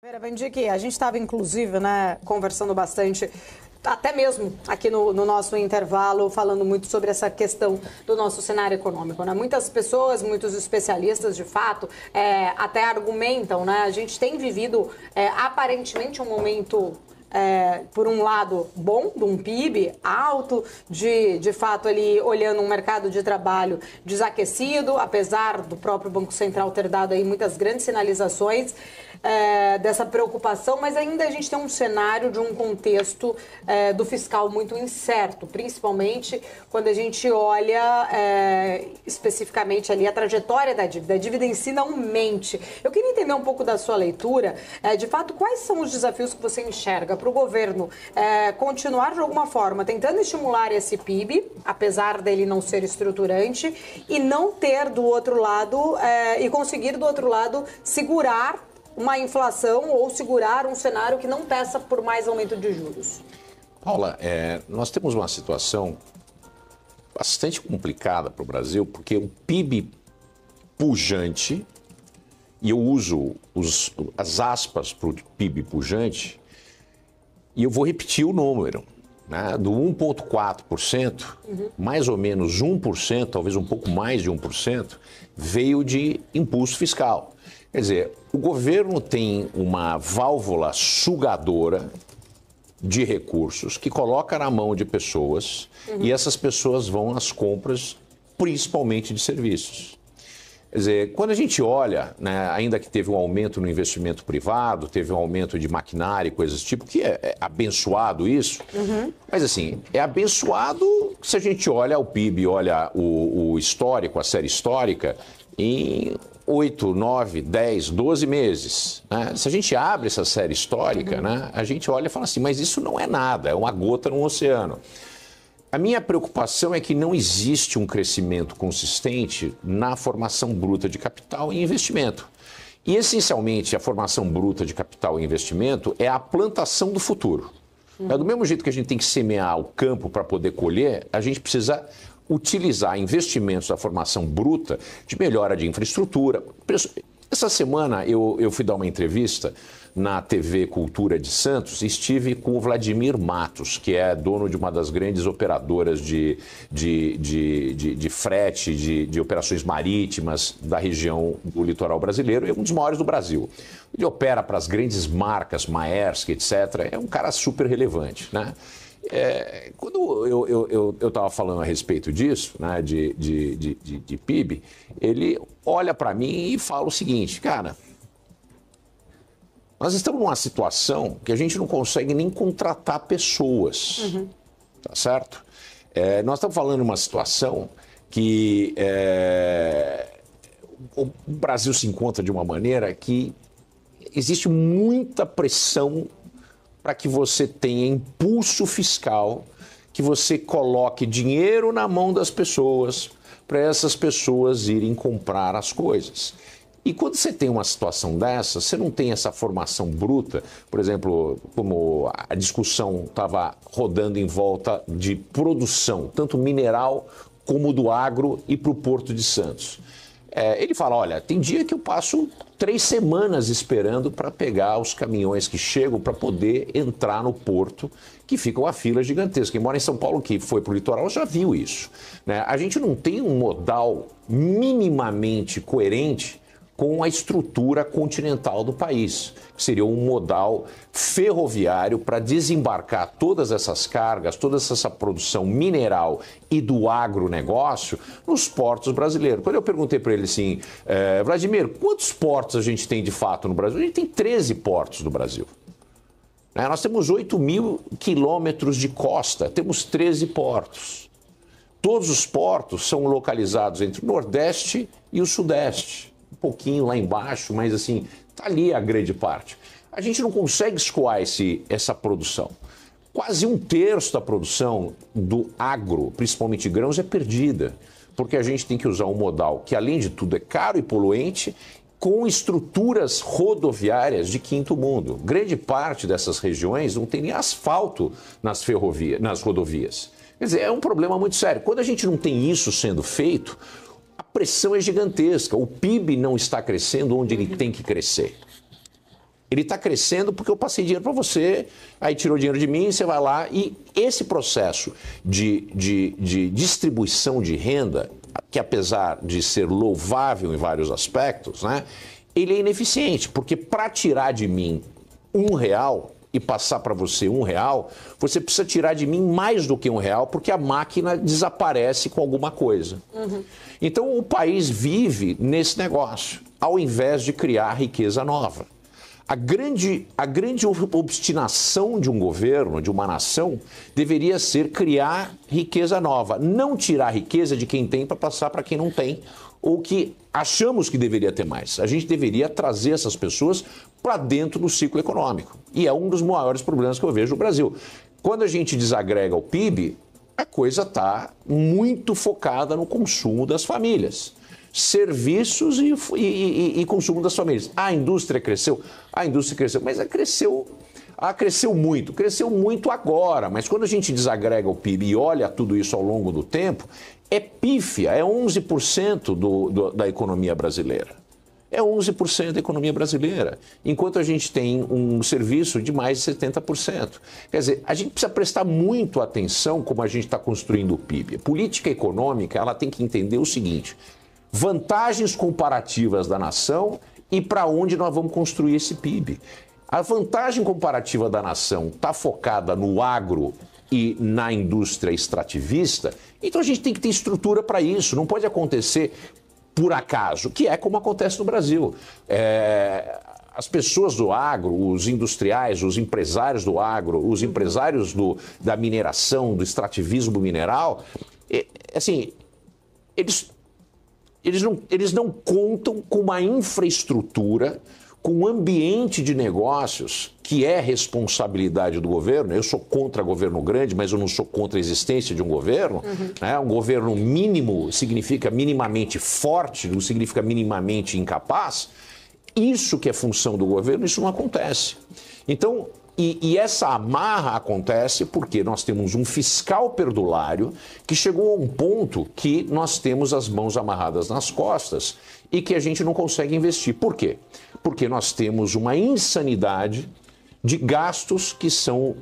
Vera Bendique, a gente estava inclusive né, conversando bastante, até mesmo aqui no, no, nosso intervalo, falando muito sobre essa questão do nosso cenário econômico. Né? Muitas pessoas, muitos especialistas de fato, é, até argumentam, né? a gente tem vivido é, aparentemente um momento é, por um lado, bom, de um PIB alto, de, de fato, ali olhando um mercado de trabalho desaquecido, apesar do próprio Banco Central ter dado aí muitas grandes sinalizações. É, dessa preocupação, mas ainda a gente tem um cenário de um contexto é, do fiscal muito incerto, principalmente quando a gente olha é, especificamente ali a trajetória da dívida. A dívida em si não mente. Eu queria entender um pouco da sua leitura, é, de fato, quais são os desafios que você enxerga para o governo é, continuar de alguma forma tentando estimular esse PIB, apesar dele não ser estruturante, e não ter do outro lado, é, e conseguir do outro lado segurar uma inflação ou segurar um cenário que não peça por mais aumento de juros? Paula, é, nós temos uma situação bastante complicada para o Brasil, porque um PIB pujante, e eu uso os, as aspas para o PIB pujante, e eu vou repetir o número. Né? Do 1,4%, uhum. mais ou menos 1%, talvez um pouco mais de 1%, veio de impulso fiscal. Quer dizer, o governo tem uma válvula sugadora de recursos que coloca na mão de pessoas uhum. e essas pessoas vão às compras, principalmente de serviços. Quer dizer, quando a gente olha, né, ainda que teve um aumento no investimento privado, teve um aumento de maquinário e coisas do tipo, que é, é abençoado isso, uhum. mas assim, é abençoado se a gente olha o PIB, olha o, o histórico, a série histórica, em 8, 9, 10, 12 meses. Né? Se a gente abre essa série histórica, uhum. né, a gente olha e fala assim, mas isso não é nada, é uma gota no oceano. A minha preocupação é que não existe um crescimento consistente na formação bruta de capital e investimento. E, essencialmente, a formação bruta de capital e investimento é a plantação do futuro. É do mesmo jeito que a gente tem que semear o campo para poder colher, a gente precisa utilizar investimentos da formação bruta de melhora de infraestrutura. Essa semana eu, eu fui dar uma entrevista na TV Cultura de Santos, e estive com o Vladimir Matos, que é dono de uma das grandes operadoras de, de, de, de, de frete, de, de operações marítimas da região do litoral brasileiro, é um dos maiores do Brasil. Ele opera para as grandes marcas, Maersk, etc. É um cara super relevante, né? É, quando eu estava eu, eu, eu, falando a respeito disso, né, de, de, de, de, de PIB, ele olha para mim e fala o seguinte, cara, nós estamos numa situação que a gente não consegue nem contratar pessoas, uhum. tá certo? É, nós estamos falando de uma situação que é, o Brasil se encontra de uma maneira que existe muita pressão para que você tenha impulso fiscal, que você coloque dinheiro na mão das pessoas, para essas pessoas irem comprar as coisas. E quando você tem uma situação dessa, você não tem essa formação bruta, por exemplo, como a discussão estava rodando em volta de produção, tanto mineral como do agro e para o Porto de Santos. É, ele fala: olha, tem dia que eu passo três semanas esperando para pegar os caminhões que chegam para poder entrar no porto, que fica uma fila gigantesca. Quem mora em São Paulo, que foi para o litoral, já viu isso. Né? A gente não tem um modal minimamente coerente com a estrutura continental do país, que seria um modal ferroviário para desembarcar todas essas cargas, toda essa produção mineral e do agronegócio nos portos brasileiros. Quando eu perguntei para ele assim, eh, Vladimir, quantos portos a gente tem de fato no Brasil? A gente tem 13 portos no Brasil. Né? Nós temos 8 mil quilômetros de costa, temos 13 portos. Todos os portos são localizados entre o Nordeste e o Sudeste pouquinho lá embaixo, mas assim, tá ali a grande parte. A gente não consegue escoar esse, essa produção. Quase um terço da produção do agro, principalmente grãos, é perdida, porque a gente tem que usar um modal que, além de tudo, é caro e poluente com estruturas rodoviárias de quinto mundo. Grande parte dessas regiões não tem nem asfalto nas ferrovias, nas rodovias. Quer dizer, é um problema muito sério. Quando a gente não tem isso sendo feito, pressão é gigantesca. O PIB não está crescendo onde ele tem que crescer. Ele está crescendo porque eu passei dinheiro para você, aí tirou dinheiro de mim, você vai lá. E esse processo de, de, de distribuição de renda, que apesar de ser louvável em vários aspectos, né, ele é ineficiente, porque para tirar de mim um real, e passar para você um real, você precisa tirar de mim mais do que um real, porque a máquina desaparece com alguma coisa. Uhum. Então o país vive nesse negócio, ao invés de criar riqueza nova. A grande, a grande obstinação de um governo, de uma nação, deveria ser criar riqueza nova, não tirar riqueza de quem tem para passar para quem não tem, ou que achamos que deveria ter mais. A gente deveria trazer essas pessoas para dentro do ciclo econômico. E é um dos maiores problemas que eu vejo no Brasil. Quando a gente desagrega o PIB, a coisa está muito focada no consumo das famílias. Serviços e, e, e, consumo das famílias. A indústria cresceu, a indústria cresceu, mas cresceu, cresceu muito, cresceu muito agora. Mas quando a gente desagrega o PIB e olha tudo isso ao longo do tempo, é pífia, é 11% do, do, da economia brasileira. É 11% da economia brasileira, enquanto a gente tem um serviço de mais de 70%. Quer dizer, a gente precisa prestar muito atenção como a gente está construindo o PIB. A política econômica ela tem que entender o seguinte: vantagens comparativas da nação e para onde nós vamos construir esse PIB. A vantagem comparativa da nação está focada no agro e na indústria extrativista. Então a gente tem que ter estrutura para isso. Não pode acontecer por acaso, que é como acontece no Brasil. É, as pessoas do agro, os industriais, os empresários do agro, os empresários do, da mineração, do extrativismo mineral, assim, eles, eles, não, eles não contam com uma infraestrutura com o ambiente de negócios que é responsabilidade do governo. Eu sou contra governo grande, mas eu não sou contra a existência de um governo. Uhum. Né? Um governo mínimo significa minimamente forte, não significa minimamente incapaz. Isso que é função do governo, isso não acontece. Então, e, e essa amarra acontece porque nós temos um fiscal perdulário que chegou a um ponto que nós temos as mãos amarradas nas costas e que a gente não consegue investir. Por quê? Porque nós temos uma insanidade de gastos que são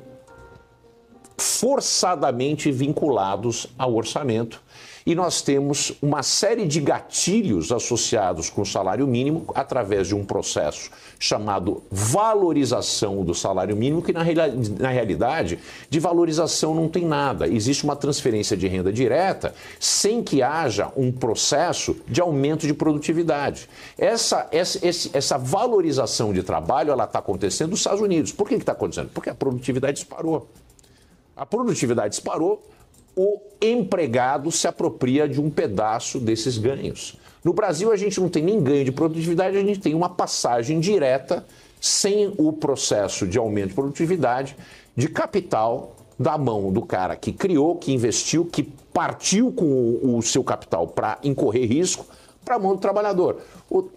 forçadamente vinculados ao orçamento e nós temos uma série de gatilhos associados com o salário mínimo através de um processo chamado valorização do salário mínimo, que na, na realidade de valorização não tem nada. Existe uma transferência de renda direta sem que haja um processo de aumento de produtividade. Essa, essa, essa valorização de trabalho ela está acontecendo nos Estados Unidos. Por que está acontecendo? Porque a produtividade disparou. A produtividade disparou o empregado se apropria de um pedaço desses ganhos. No Brasil, a gente não tem nem ganho de produtividade, a gente tem uma passagem direta, sem o processo de aumento de produtividade, de capital da mão do cara que criou, que investiu, que partiu com o seu capital para incorrer risco, para a mão do trabalhador. O,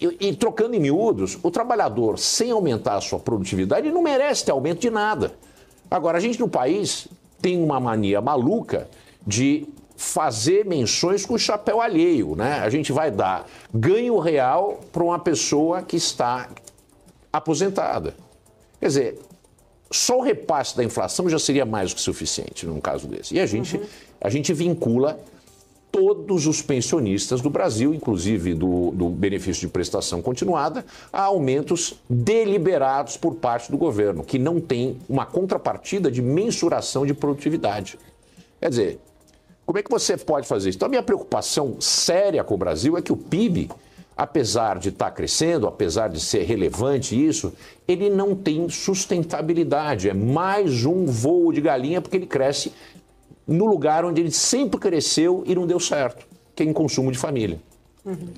e, e trocando em miúdos, o trabalhador, sem aumentar a sua produtividade, não merece ter aumento de nada. Agora, a gente no país tem uma mania maluca de fazer menções com o chapéu alheio, né? A gente vai dar ganho real para uma pessoa que está aposentada. Quer dizer, só o repasse da inflação já seria mais do que suficiente num caso desse. E a gente, uhum. a gente vincula todos os pensionistas do Brasil, inclusive do, do, benefício de prestação continuada, a aumentos deliberados por parte do governo, que não tem uma contrapartida de mensuração de produtividade. Quer dizer, como é que você pode fazer isso? Então, a minha preocupação séria com o Brasil é que o PIB, apesar de estar tá crescendo, apesar de ser relevante isso, ele não tem sustentabilidade. É mais um voo de galinha porque ele cresce no lugar onde ele sempre cresceu e não deu certo, que é em consumo de família. Uhum.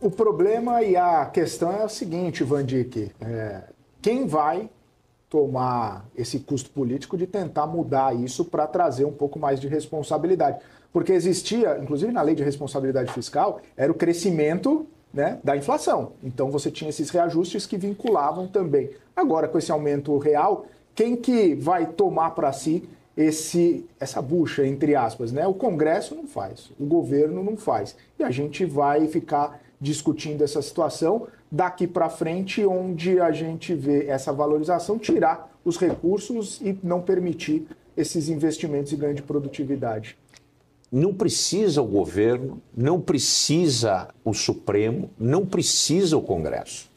O problema e a questão é o seguinte, Van é, quem vai tomar esse custo político de tentar mudar isso para trazer um pouco mais de responsabilidade? Porque existia, inclusive na lei de responsabilidade fiscal, era o crescimento né, da inflação. Então você tinha esses reajustes que vinculavam também. Agora, com esse aumento real, quem que vai tomar para si esse, essa bucha, entre aspas, né? O Congresso não faz, o governo não faz. E a gente vai ficar discutindo essa situação daqui para frente, onde a gente vê essa valorização tirar os recursos e não permitir esses investimentos e ganho de produtividade. Não precisa o governo, não precisa o Supremo, não precisa o Congresso.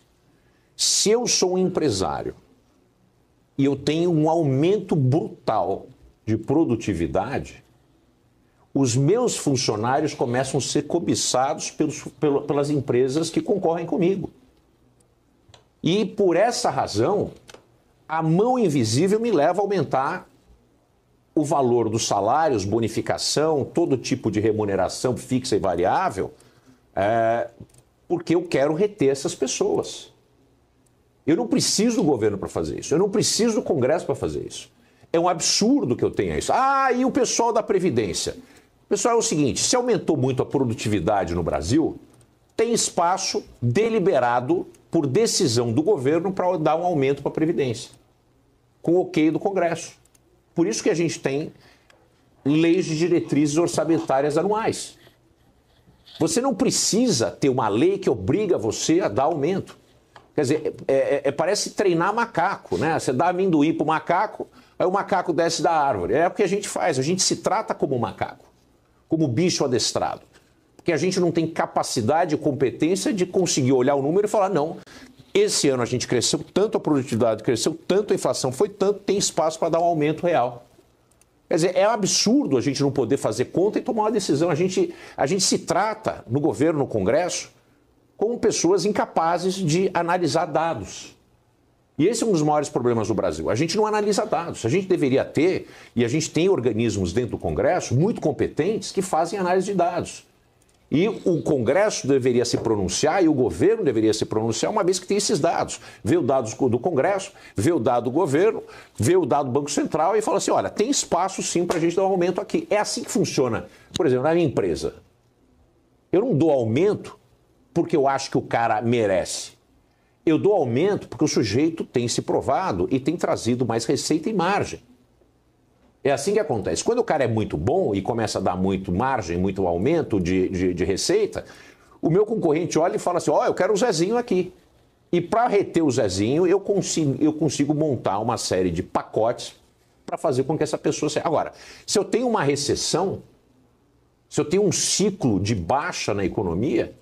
Se eu sou um empresário e eu tenho um aumento brutal de produtividade, os meus funcionários começam a ser cobiçados pelos, pelas empresas que concorrem comigo. E por essa razão, a mão invisível me leva a aumentar o valor dos salários, bonificação, todo tipo de remuneração fixa e variável, é, porque eu quero reter essas pessoas. Eu não preciso do governo para fazer isso, eu não preciso do Congresso para fazer isso. É um absurdo que eu tenha isso. Ah, e o pessoal da Previdência? Pessoal, é o seguinte: se aumentou muito a produtividade no Brasil, tem espaço deliberado por decisão do governo para dar um aumento para a Previdência, com o ok do Congresso. Por isso que a gente tem leis de diretrizes orçamentárias anuais. Você não precisa ter uma lei que obriga você a dar aumento. Quer dizer, é, é, é, parece treinar macaco, né? Você dá amendoim para o macaco, Aí o macaco desce da árvore. É o que a gente faz, a gente se trata como macaco, como bicho adestrado. Porque a gente não tem capacidade e competência de conseguir olhar o número e falar, não, esse ano a gente cresceu tanto, a produtividade cresceu tanto, a inflação foi tanto, tem espaço para dar um aumento real. Quer dizer, é um absurdo a gente não poder fazer conta e tomar uma decisão. A gente, a gente se trata no governo, no Congresso, como pessoas incapazes de analisar dados. E esse é um dos maiores problemas do Brasil. A gente não analisa dados. A gente deveria ter, e a gente tem organismos dentro do Congresso muito competentes que fazem análise de dados. E o Congresso deveria se pronunciar e o governo deveria se pronunciar uma vez que tem esses dados. Vê o dado do Congresso, vê o dado do governo, vê o dado do Banco Central e fala assim: olha, tem espaço sim para a gente dar um aumento aqui. É assim que funciona. Por exemplo, na minha empresa, eu não dou aumento porque eu acho que o cara merece. Eu dou aumento porque o sujeito tem se provado e tem trazido mais receita e margem. É assim que acontece. Quando o cara é muito bom e começa a dar muito margem, muito aumento de, de, de receita, o meu concorrente olha e fala assim: Ó, oh, eu quero o Zezinho aqui. E para reter o Zezinho, eu consigo, eu consigo montar uma série de pacotes para fazer com que essa pessoa. Seja... Agora, se eu tenho uma recessão, se eu tenho um ciclo de baixa na economia,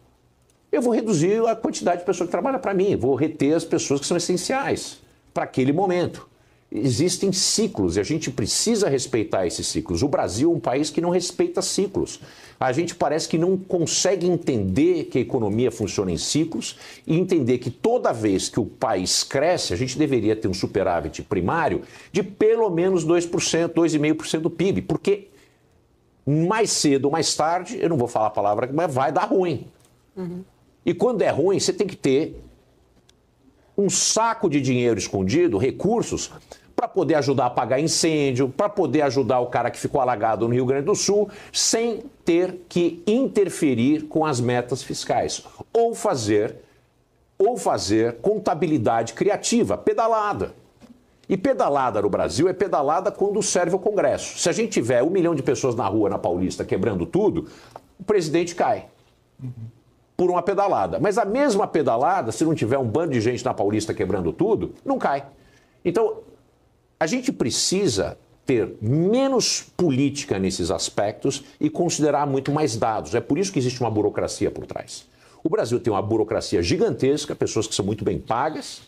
eu vou reduzir a quantidade de pessoas que trabalham para mim, vou reter as pessoas que são essenciais para aquele momento. Existem ciclos e a gente precisa respeitar esses ciclos. O Brasil é um país que não respeita ciclos. A gente parece que não consegue entender que a economia funciona em ciclos e entender que toda vez que o país cresce, a gente deveria ter um superávit primário de pelo menos 2%, 2,5% do PIB, porque mais cedo ou mais tarde, eu não vou falar a palavra, mas vai dar ruim. Uhum. E quando é ruim, você tem que ter um saco de dinheiro escondido, recursos, para poder ajudar a pagar incêndio, para poder ajudar o cara que ficou alagado no Rio Grande do Sul, sem ter que interferir com as metas fiscais ou fazer ou fazer contabilidade criativa, pedalada. E pedalada no Brasil é pedalada quando serve o Congresso. Se a gente tiver um milhão de pessoas na rua, na Paulista, quebrando tudo, o presidente cai. Uhum por uma pedalada. Mas a mesma pedalada, se não tiver um bando de gente na Paulista quebrando tudo, não cai. Então, a gente precisa ter menos política nesses aspectos e considerar muito mais dados. É por isso que existe uma burocracia por trás. O Brasil tem uma burocracia gigantesca, pessoas que são muito bem pagas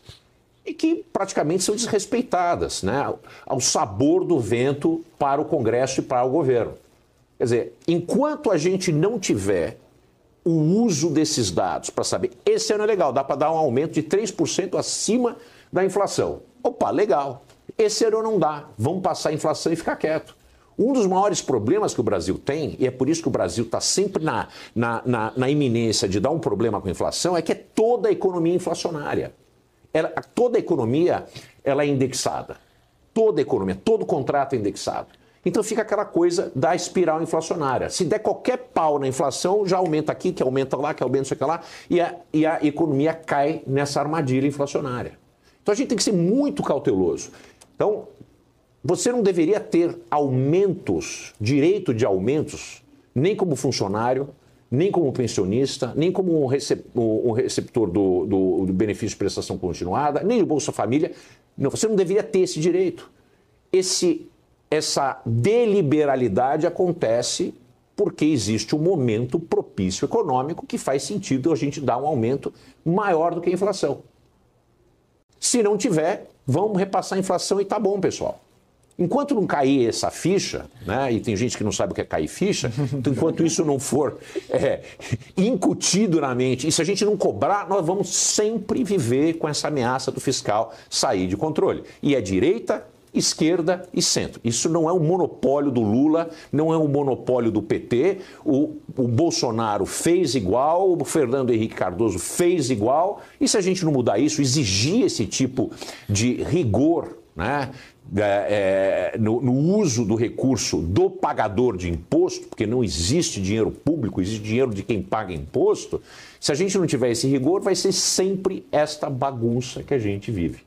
e que praticamente são desrespeitadas, né? ao sabor do vento para o Congresso e para o governo. Quer dizer, enquanto a gente não tiver o uso desses dados para saber. Esse ano é legal, dá para dar um aumento de 3% acima da inflação. Opa, legal. Esse ano não dá, vamos passar a inflação e ficar quieto. Um dos maiores problemas que o Brasil tem, e é por isso que o Brasil está sempre na, na, na, na, iminência de dar um problema com a inflação, é que é toda a economia inflacionária. Ela, toda a economia ela é indexada. Toda a economia, todo contrato é indexado. Então fica aquela coisa da espiral inflacionária. Se der qualquer pau na inflação, já aumenta aqui, que aumenta lá, que aumenta isso aqui lá, e a, e a economia cai nessa armadilha inflacionária. Então a gente tem que ser muito cauteloso. Então, você não deveria ter aumentos, direito de aumentos, nem como funcionário, nem como pensionista, nem como um, recep um receptor do, do, do, benefício de prestação continuada, nem do Bolsa Família. Não, você não deveria ter esse direito. Esse essa deliberalidade acontece porque existe um momento propício econômico que faz sentido a gente dar um aumento maior do que a inflação. Se não tiver, vamos repassar a inflação e tá bom, pessoal. Enquanto não cair essa ficha, né, e tem gente que não sabe o que é cair ficha, então, enquanto isso não for é, incutido na mente, e se a gente não cobrar, nós vamos sempre viver com essa ameaça do fiscal sair de controle. E a é direita esquerda e centro. Isso não é um monopólio do Lula, não é um monopólio do PT. O, o Bolsonaro fez igual, o Fernando Henrique Cardoso fez igual. E se a gente não mudar isso, exigir esse tipo de rigor né? É, é, no, no, uso do recurso do pagador de imposto, porque não existe dinheiro público, existe dinheiro de quem paga imposto. Se a gente não tiver esse rigor, vai ser sempre esta bagunça que a gente vive.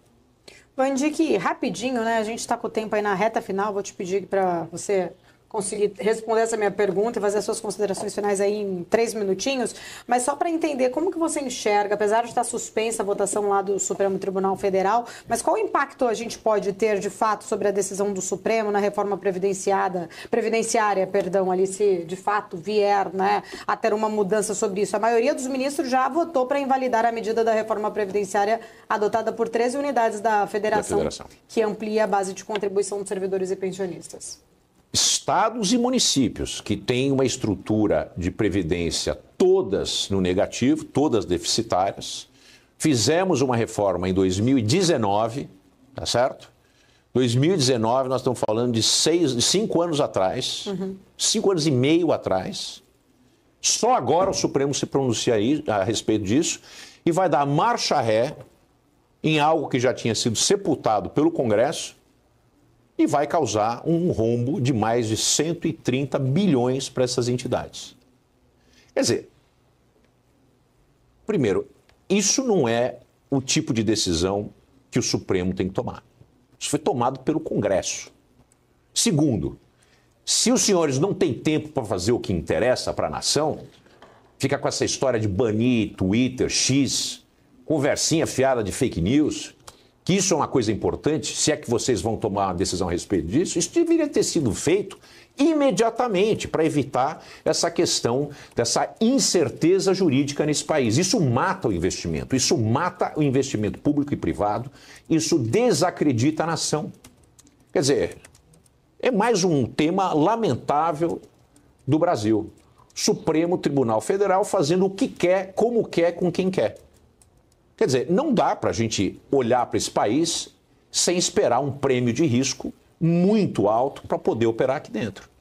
Bandic, rapidinho, né? A gente está com o tempo aí na reta final. Vou te pedir para você conseguir responder essa minha pergunta e fazer as suas considerações finais aí em três minutinhos, mas só para entender como que você enxerga, apesar de estar suspensa a votação lá do Supremo Tribunal Federal, mas qual impacto a gente pode ter de fato sobre a decisão do Supremo na reforma previdenciada, previdenciária, perdão, ali se de fato vier, né, a ter uma mudança sobre isso. A maioria dos ministros já votou para invalidar a medida da reforma previdenciária adotada por 13 unidades da federação, da federação. que amplia a base de contribuição dos servidores e pensionistas estados e municípios que têm uma estrutura de previdência todas no negativo, todas deficitárias. Fizemos uma reforma em 2019, tá certo? 2019, nós estamos falando de, seis, de cinco anos atrás, uhum. cinco anos e meio atrás. Só agora o Supremo se pronuncia a respeito disso e vai dar marcha ré em algo que já tinha sido sepultado pelo Congresso e vai causar um rombo de mais de 130 bilhões para essas entidades. Quer dizer, primeiro, isso não é o tipo de decisão que o Supremo tem que tomar. Isso foi tomado pelo Congresso. Segundo, se os senhores não têm tempo para fazer o que interessa para a nação, fica com essa história de banir Twitter, X, conversinha fiada de fake news, que isso é uma coisa importante, se é que vocês vão tomar uma decisão a respeito disso, isso deveria ter sido feito imediatamente para evitar essa questão dessa incerteza jurídica nesse país. Isso mata o investimento, isso mata o investimento público e privado, isso desacredita a nação. Quer dizer, é mais um tema lamentável do Brasil. Supremo Tribunal Federal fazendo o que quer, como quer, com quem quer. Quer dizer, não dá para a gente olhar para esse país sem esperar um prêmio de risco muito alto para poder operar aqui dentro.